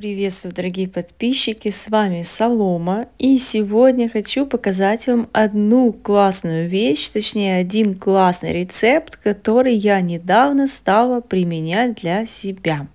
Приветствую, дорогие подписчики! С вами Солома. И сегодня хочу показать вам одну классную вещь, точнее один классный рецепт, который я недавно стала применять для себя.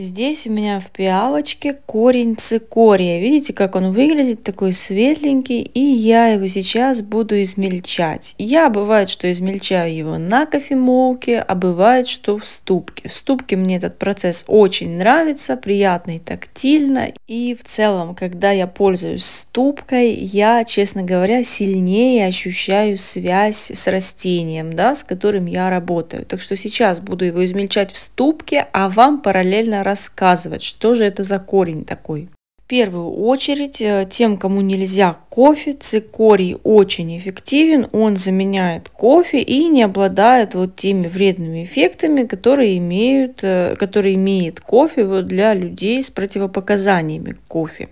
Здесь у меня в пиалочке корень цикория. Видите, как он выглядит, такой светленький, и я его сейчас буду измельчать. Я бывает, что измельчаю его на кофемолке, а бывает, что в ступке. В ступке мне этот процесс очень нравится, приятный тактильно. И в целом, когда я пользуюсь ступкой, я, честно говоря, сильнее ощущаю связь с растением, да, с которым я работаю. Так что сейчас буду его измельчать в ступке, а вам параллельно рассказывать, что же это за корень такой. В первую очередь, э, тем, кому нельзя кофе, цикорий очень эффективен, он заменяет кофе и не обладает вот теми вредными эффектами, которые, имеют, э, которые имеет кофе вот для людей с противопоказаниями к кофе.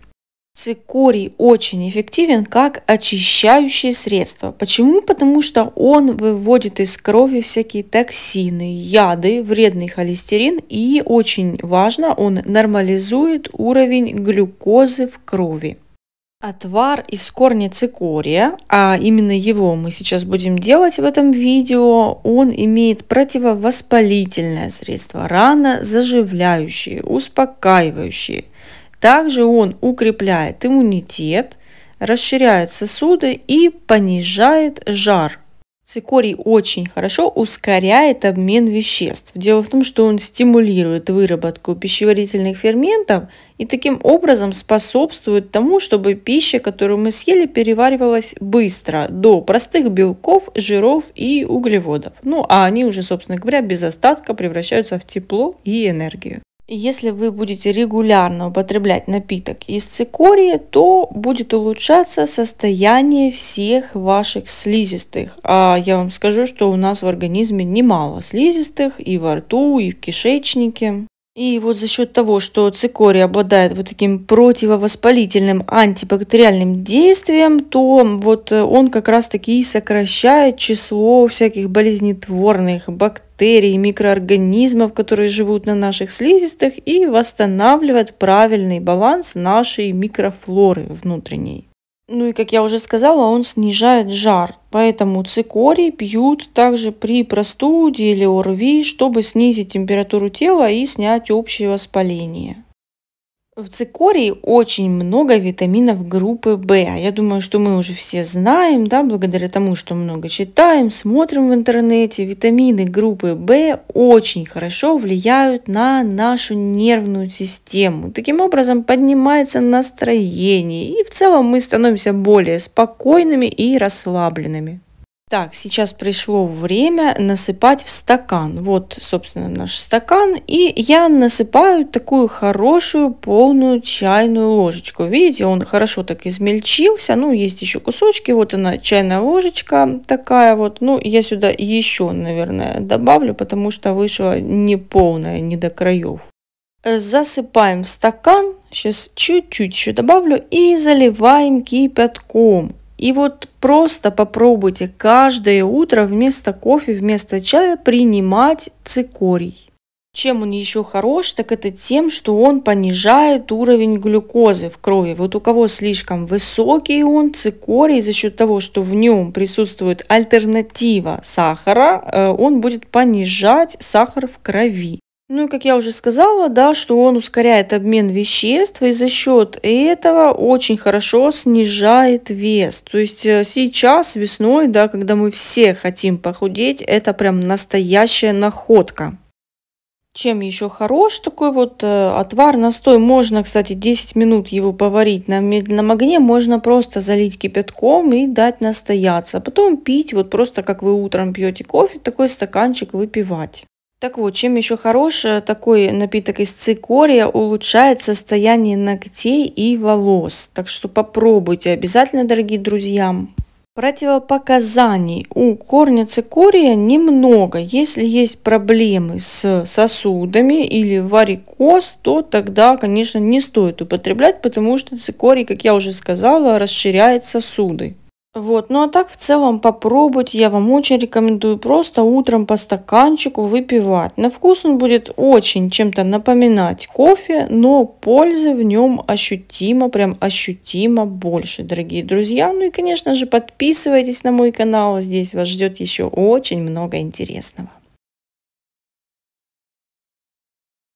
Цикорий очень эффективен как очищающее средство. Почему? Потому что он выводит из крови всякие токсины, яды, вредный холестерин и очень важно, он нормализует уровень глюкозы в крови. Отвар из корня цикория, а именно его мы сейчас будем делать в этом видео, он имеет противовоспалительное средство, рано заживляющее, успокаивающее. Также он укрепляет иммунитет, расширяет сосуды и понижает жар. Цикорий очень хорошо ускоряет обмен веществ. Дело в том, что он стимулирует выработку пищеварительных ферментов и таким образом способствует тому, чтобы пища, которую мы съели, переваривалась быстро до простых белков, жиров и углеводов. Ну а они уже, собственно говоря, без остатка превращаются в тепло и энергию. Если вы будете регулярно употреблять напиток из цикория, то будет улучшаться состояние всех ваших слизистых. А я вам скажу, что у нас в организме немало слизистых и во рту, и в кишечнике. И вот за счет того, что цикорий обладает вот таким противовоспалительным антибактериальным действием, то вот э, он как раз таки и сокращает число всяких болезнетворных бактерий, микроорганизмов, которые живут на наших слизистых и восстанавливает правильный баланс нашей микрофлоры внутренней. Ну и, как я уже сказала, он снижает жар. Поэтому цикорий пьют также при простуде или ОРВИ, чтобы снизить температуру тела и снять общее воспаление. В цикории очень много витаминов группы В, я думаю, что мы уже все знаем, да, благодаря тому, что много читаем, смотрим в интернете, витамины группы В очень хорошо влияют на нашу нервную систему. Таким образом поднимается настроение, и в целом мы становимся более спокойными и расслабленными. Так, сейчас пришло время насыпать в стакан. Вот, собственно, наш стакан. И я насыпаю такую хорошую полную чайную ложечку. Видите, он хорошо так измельчился. Ну, есть еще кусочки. Вот она, чайная ложечка такая вот. Ну, я сюда еще, наверное, добавлю, потому что вышла не полная, не до краев. Э, засыпаем в стакан. Сейчас чуть-чуть еще добавлю. И заливаем кипятком. И вот просто попробуйте каждое утро вместо кофе, вместо чая принимать цикорий. Чем он еще хорош, так это тем, что он понижает уровень глюкозы в крови. Вот у кого слишком высокий он, цикорий, за счет того, что в нем присутствует альтернатива сахара, э, он будет понижать сахар в крови. Ну и как я уже сказала, да, что он ускоряет обмен веществ и за счет этого очень хорошо снижает вес. То есть э, сейчас весной, да, когда мы все хотим похудеть, это прям настоящая находка. Чем еще хорош такой вот э, отвар, настой? Можно, кстати, 10 минут его поварить на медленном огне, можно просто залить кипятком и дать настояться. а Потом пить, вот просто как вы утром пьете кофе, такой стаканчик выпивать. Так вот, чем еще хорош такой напиток из цикория, улучшает состояние ногтей и волос. Так что попробуйте обязательно, дорогие друзья. Противопоказаний у корня цикория немного. Если есть проблемы с сосудами или варикоз, то тогда, конечно, не стоит употреблять, потому что цикорий, как я уже сказала, расширяет сосуды. Вот, ну а так в целом попробуйте, я вам очень рекомендую просто утром по стаканчику выпивать. На вкус он будет очень чем-то напоминать кофе, но пользы в нем ощутимо, прям ощутимо больше, дорогие друзья. Ну и конечно же подписывайтесь на мой канал, здесь вас ждет еще очень много интересного.